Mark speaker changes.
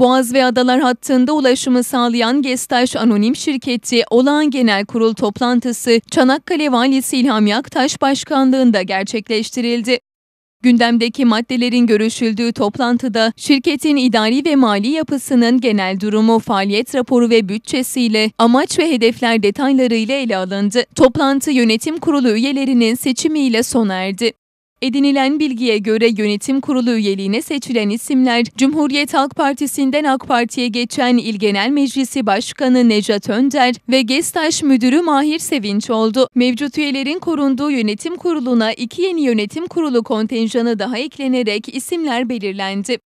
Speaker 1: Boğaz ve Adalar hattında ulaşımı sağlayan Gestaş Anonim Şirketi olağan genel kurul toplantısı Çanakkale Valisi İlham Yaktaş Başkanlığında gerçekleştirildi. Gündemdeki maddelerin görüşüldüğü toplantıda şirketin idari ve mali yapısının genel durumu, faaliyet raporu ve bütçesiyle amaç ve hedefler detaylarıyla ele alındı. Toplantı yönetim kurulu üyelerinin seçimiyle sona erdi. Edinilen bilgiye göre yönetim kurulu üyeliğine seçilen isimler Cumhuriyet Halk Partisi'nden AK Parti'ye geçen İl Genel Meclisi Başkanı Necat Önder ve Gestaş Müdürü Mahir Sevinç oldu. Mevcut üyelerin korunduğu yönetim kuruluna iki yeni yönetim kurulu kontenjanı daha eklenerek isimler belirlendi.